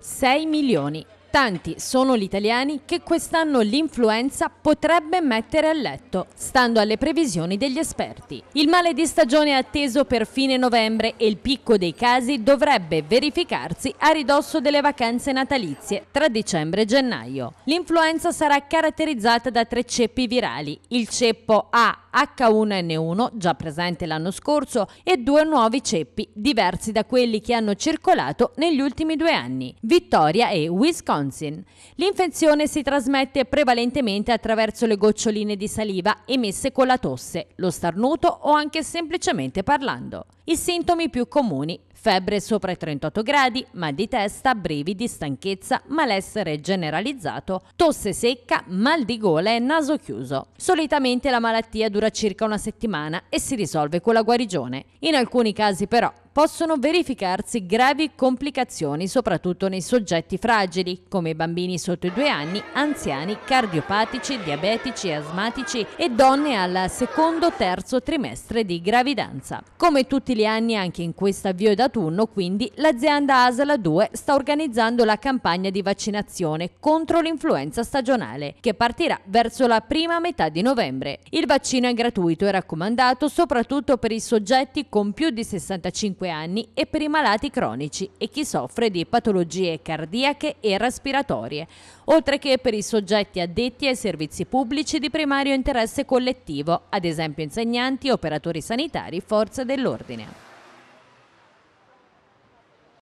6 milioni. Tanti sono gli italiani che quest'anno l'influenza potrebbe mettere a letto, stando alle previsioni degli esperti. Il male di stagione è atteso per fine novembre e il picco dei casi dovrebbe verificarsi a ridosso delle vacanze natalizie tra dicembre e gennaio. L'influenza sarà caratterizzata da tre ceppi virali, il ceppo A H1N1 già presente l'anno scorso e due nuovi ceppi diversi da quelli che hanno circolato negli ultimi due anni, Vittoria e Wisconsin Wisconsin. L'infezione si trasmette prevalentemente attraverso le goccioline di saliva emesse con la tosse, lo starnuto o anche semplicemente parlando. I sintomi più comuni febbre sopra i 38 gradi, mal di testa, brividi, stanchezza, malessere generalizzato, tosse secca, mal di gola e naso chiuso. Solitamente la malattia dura circa una settimana e si risolve con la guarigione. In alcuni casi però possono verificarsi gravi complicazioni soprattutto nei soggetti fragili come bambini sotto i due anni, anziani, cardiopatici, diabetici, asmatici e donne al secondo-terzo o trimestre di gravidanza. Come tutti gli gli anni anche in questo avvio d'autunno, quindi l'azienda Asla 2 sta organizzando la campagna di vaccinazione contro l'influenza stagionale, che partirà verso la prima metà di novembre. Il vaccino è gratuito e raccomandato soprattutto per i soggetti con più di 65 anni e per i malati cronici e chi soffre di patologie cardiache e respiratorie, oltre che per i soggetti addetti ai servizi pubblici di primario interesse collettivo, ad esempio insegnanti, operatori sanitari, forze dell'ordine.